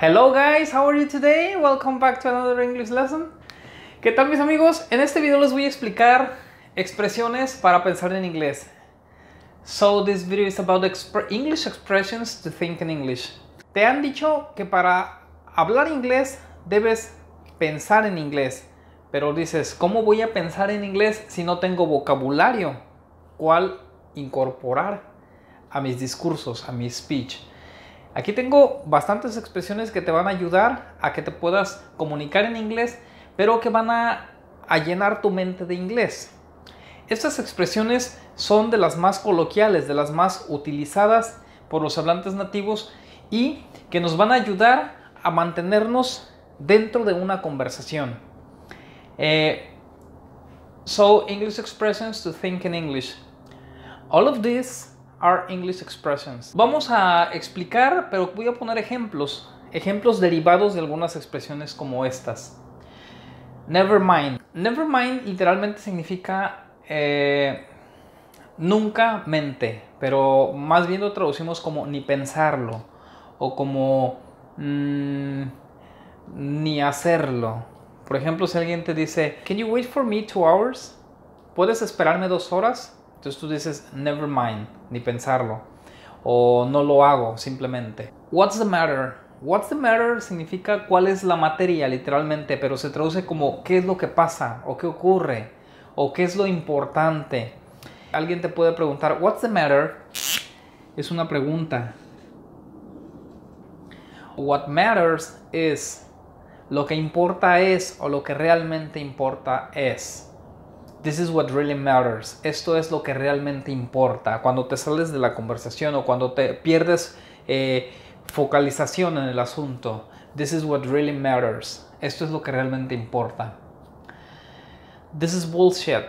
Hello guys, how are you today? Welcome back to another English lesson. ¿Qué tal mis amigos? En este video les voy a explicar expresiones para pensar en inglés. So this video is about English expressions to think in English. Te han dicho que para hablar inglés debes pensar en inglés, pero dices, ¿cómo voy a pensar en inglés si no tengo vocabulario? ¿Cuál incorporar a mis discursos, a mi speech? Aquí tengo bastantes expresiones que te van a ayudar a que te puedas comunicar en inglés, pero que van a, llenar tu mente de inglés. Estas expresiones son de las más coloquiales, de las más utilizadas por los hablantes nativos y que nos van a ayudar a mantenernos dentro de una conversación. Eh, so, English expressions to think in English. All of this are English expressions. Vamos a explicar, pero voy a poner ejemplos, ejemplos derivados de algunas expresiones como estas. Never mind. Never mind literalmente significa eh, nunca mente, pero más bien lo traducimos como ni pensarlo o como mm, ni hacerlo. Por ejemplo, si alguien te dice, Can you wait for me two hours? ¿Puedes esperarme dos horas? Entonces tú dices, never mind, ni pensarlo. O no lo hago, simplemente. What's the matter? What's the matter significa cuál es la materia, literalmente, pero se traduce como qué es lo que pasa, o qué ocurre, o qué es lo importante. Alguien te puede preguntar, what's the matter? Es una pregunta. What matters is, lo que importa es o lo que realmente importa es. This is what really matters. Esto es lo que realmente importa. Cuando te sales de la conversación o cuando te pierdes eh, focalización en el asunto. This is what really matters. Esto es lo que realmente importa. This is bullshit.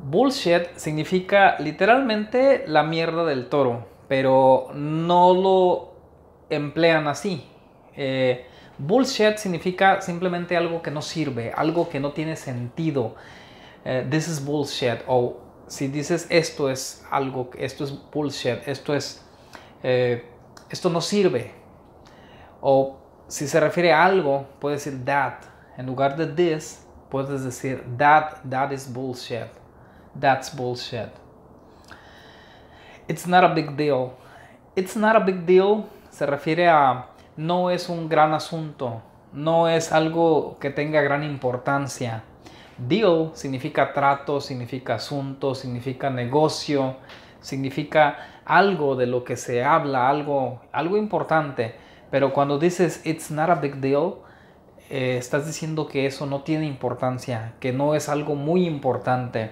Bullshit significa literalmente la mierda del toro, pero no lo emplean así. Eh, bullshit significa simplemente algo que no sirve, algo que no tiene sentido. Eh, this is bullshit o si dices esto es algo, esto es bullshit, esto es, eh, esto no sirve. O si se refiere a algo, puedes decir that. En lugar de this, puedes decir that, that is bullshit. That's bullshit. It's not a big deal. It's not a big deal se refiere a no es un gran asunto, no es algo que tenga gran importancia Deal significa trato, significa asunto, significa negocio, significa algo de lo que se habla, algo, algo importante. Pero cuando dices it's not a big deal, eh, estás diciendo que eso no tiene importancia, que no es algo muy importante.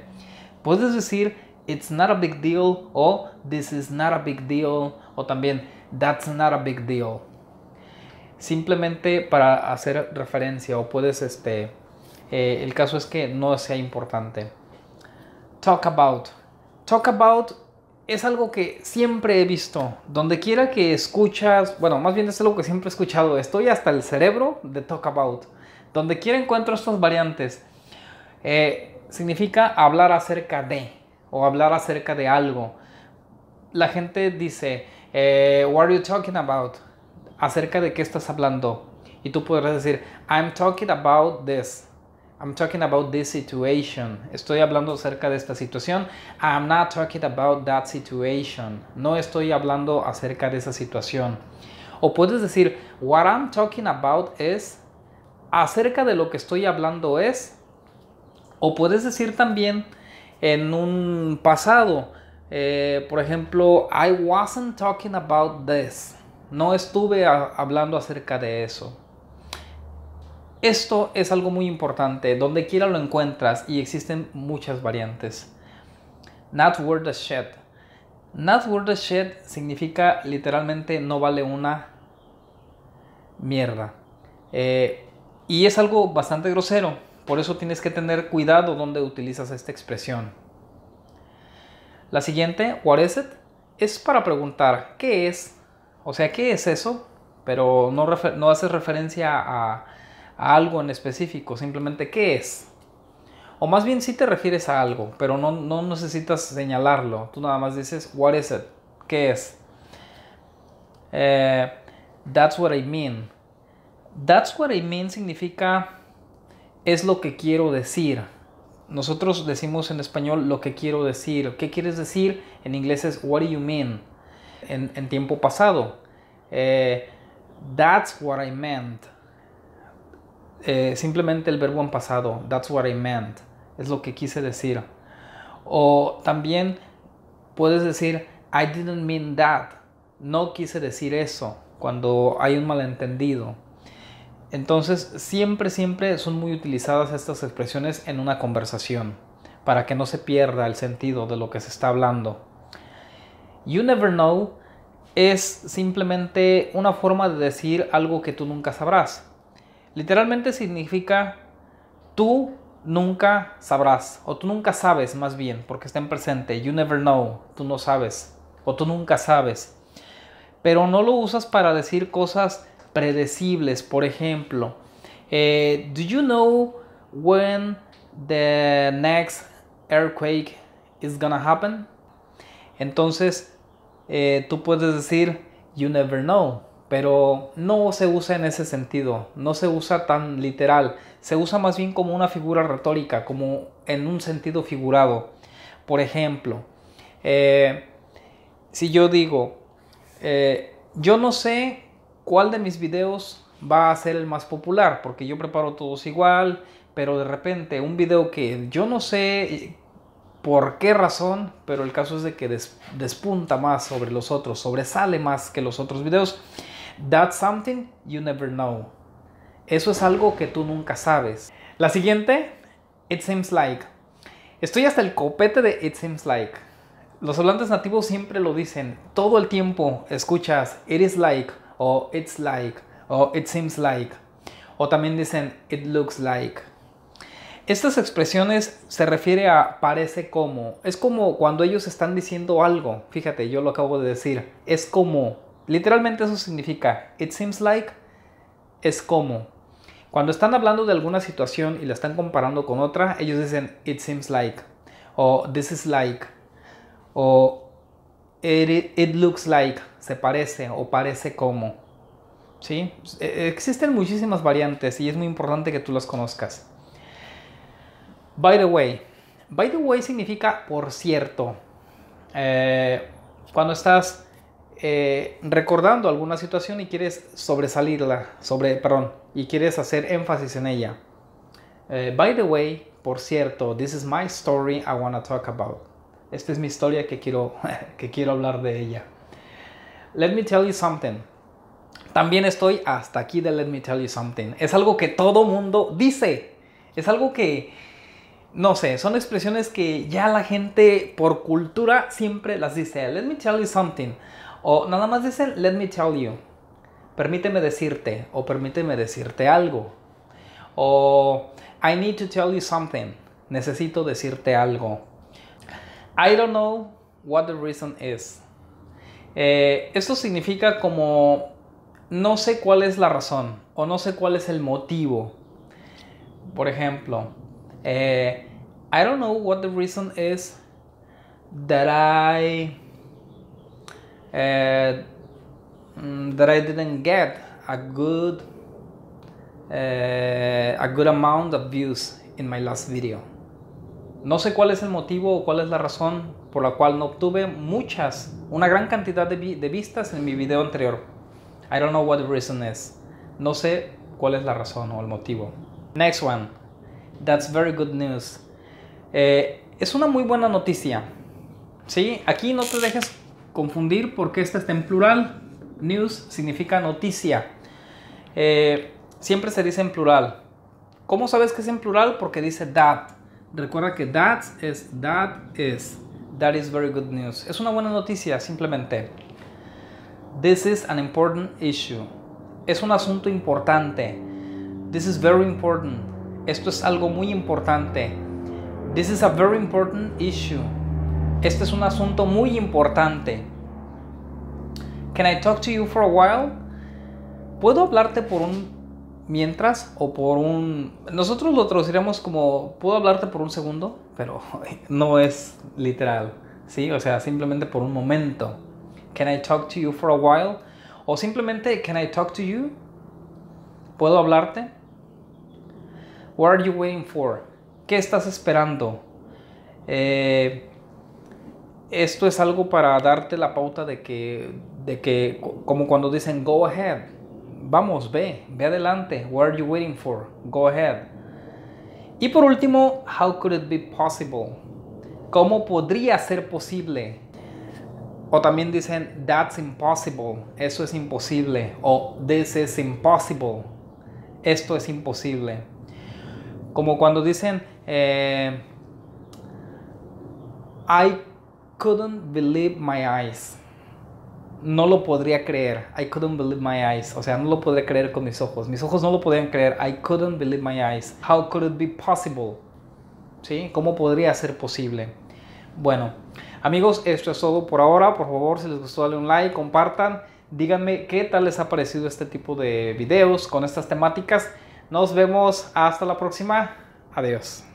Puedes decir it's not a big deal o this is not a big deal o también that's not a big deal. Simplemente para hacer referencia o puedes este, eh, el caso es que no sea importante. Talk about. Talk about es algo que siempre he visto. Donde quiera que escuchas, bueno, más bien es algo que siempre he escuchado. Estoy hasta el cerebro de talk about. Donde quiera encuentro estas variantes. Eh, significa hablar acerca de o hablar acerca de algo. La gente dice, eh, what are you talking about? Acerca de qué estás hablando. Y tú podrás decir, I'm talking about this. I'm talking about this situation. Estoy hablando acerca de esta situación. I'm not talking about that situation. No estoy hablando acerca de esa situación. O puedes decir, what I'm talking about is acerca de lo que estoy hablando es. O puedes decir también en un pasado, eh, por ejemplo, I wasn't talking about this. No estuve hablando acerca de eso. Esto es algo muy importante, donde quiera lo encuentras y existen muchas variantes. Not worth a shit. Not worth a shit significa literalmente no vale una mierda. Eh, y es algo bastante grosero, por eso tienes que tener cuidado donde utilizas esta expresión. La siguiente, what is it? Es para preguntar, ¿qué es? O sea, ¿qué es eso? Pero no, no haces referencia a a algo en específico, simplemente qué es. O más bien si te refieres a algo, pero no, necesitas señalarlo, tú nada más dices, what is it, qué es. Eh, that's what I mean. That's what I mean significa es lo que quiero decir. Nosotros decimos en español lo que quiero decir. ¿Qué quieres decir? En inglés es what do you mean. En, tiempo pasado. Eh, that's what I meant. Eh, simplemente el verbo en pasado, that's what I meant, es lo que quise decir. O también puedes decir, I didn't mean that, no quise decir eso, cuando hay un malentendido. Entonces, siempre, siempre son muy utilizadas estas expresiones en una conversación, para que no se pierda el sentido de lo que se está hablando. You never know es simplemente una forma de decir algo que tú nunca sabrás. Literalmente significa tú nunca sabrás, o tú nunca sabes más bien, porque está en presente. You never know, tú no sabes, o tú nunca sabes. Pero no lo usas para decir cosas predecibles, por ejemplo. Eh, do you know when the next earthquake is gonna happen? Entonces, eh, tú puedes decir, you never know pero no se usa en ese sentido, no se usa tan literal, se usa más bien como una figura retórica, como en un sentido figurado. Por ejemplo, eh, si yo digo, eh, yo no sé cuál de mis videos va a ser el más popular, porque yo preparo todos igual, pero de repente un video que yo no sé eh, por qué razón, pero el caso es de que despunta más sobre los otros, sobresale más que los otros videos. That's something you never know. Eso es algo que tú nunca sabes. La siguiente, it seems like. Estoy hasta el copete de it seems like. Los hablantes nativos siempre lo dicen. Todo el tiempo escuchas it is like o it's like o it seems like. O también dicen it looks like. Estas expresiones se refiere a parece como. Es como cuando ellos están diciendo algo. Fíjate, yo lo acabo de decir. Es como Literalmente eso significa, it seems like es como. Cuando están hablando de alguna situación y la están comparando con otra, ellos dicen, it seems like, o this is like, o it, looks like, se parece, o parece como. ¿Sí? E, existen muchísimas variantes y es muy importante que tú las conozcas. By the way, by the way significa por cierto. Eh, cuando estás eh, recordando alguna situación y quieres sobresalirla, sobre, perdón, y quieres hacer énfasis en ella. Eh, by the way, por cierto, this is my story I want to talk about. Esta es mi historia que quiero, que quiero hablar de ella. Let me tell you something. También estoy hasta aquí de Let me tell you something. Es algo que todo mundo dice. Es algo que, no sé, son expresiones que ya la gente por cultura siempre las dice. Let me tell you something. O nada más dicen, let me tell you. Permíteme decirte. O permíteme decirte algo. O I need to tell you something. Necesito decirte algo. I don't know what the reason is. Eh, esto significa como no sé cuál es la razón o no sé cuál es el motivo. Por ejemplo, eh, I don't know what the reason is that I eh, mm, that I didn't get a good eh, a good amount of views in my last video. No sé cuál es el motivo o cuál es la razón por la cual no obtuve muchas, una gran cantidad de, de vistas en mi video anterior. I don't know what the reason is. No sé cuál es la razón o el motivo. Next one. That's very good news. Eh, es una muy buena noticia. ¿Sí? Aquí no te dejes confundir porque esta está en plural. News significa noticia. Eh, siempre se dice en plural. ¿Cómo sabes que es en plural? Porque dice that. Recuerda que that es that is. That is very good news. Es una buena noticia, simplemente. This is an important issue. Es un asunto importante. This is very important. Esto es algo muy importante. This is a very important issue. Este es un asunto muy importante. Can I talk to you for a while? ¿Puedo hablarte por un mientras o por un... Nosotros lo traduciríamos como, ¿puedo hablarte por un segundo? Pero no es literal, ¿sí? O sea, simplemente por un momento. Can I talk to you for a while? O simplemente, can I talk to you? ¿Puedo hablarte? What are you waiting for? ¿Qué estás esperando? Eh, esto es algo para darte la pauta de que, de que como cuando dicen go ahead, vamos, ve, ve adelante, what are you waiting for? Go ahead. Y por último, how could it be possible? ¿Cómo podría ser posible? O también dicen that's impossible, eso es imposible, o this is impossible, esto es imposible. Como cuando dicen eh, couldn't believe my eyes. No lo podría creer. I couldn't believe my eyes. O sea, no lo podría creer con mis ojos. Mis ojos no lo podían creer. I couldn't believe my eyes. How could it be possible? ¿Sí? ¿Cómo podría ser posible? Bueno, amigos, esto es todo por ahora. Por favor, si les gustó, dale un like, compartan. Díganme qué tal les ha parecido este tipo de videos con estas temáticas. Nos vemos hasta la próxima. Adiós.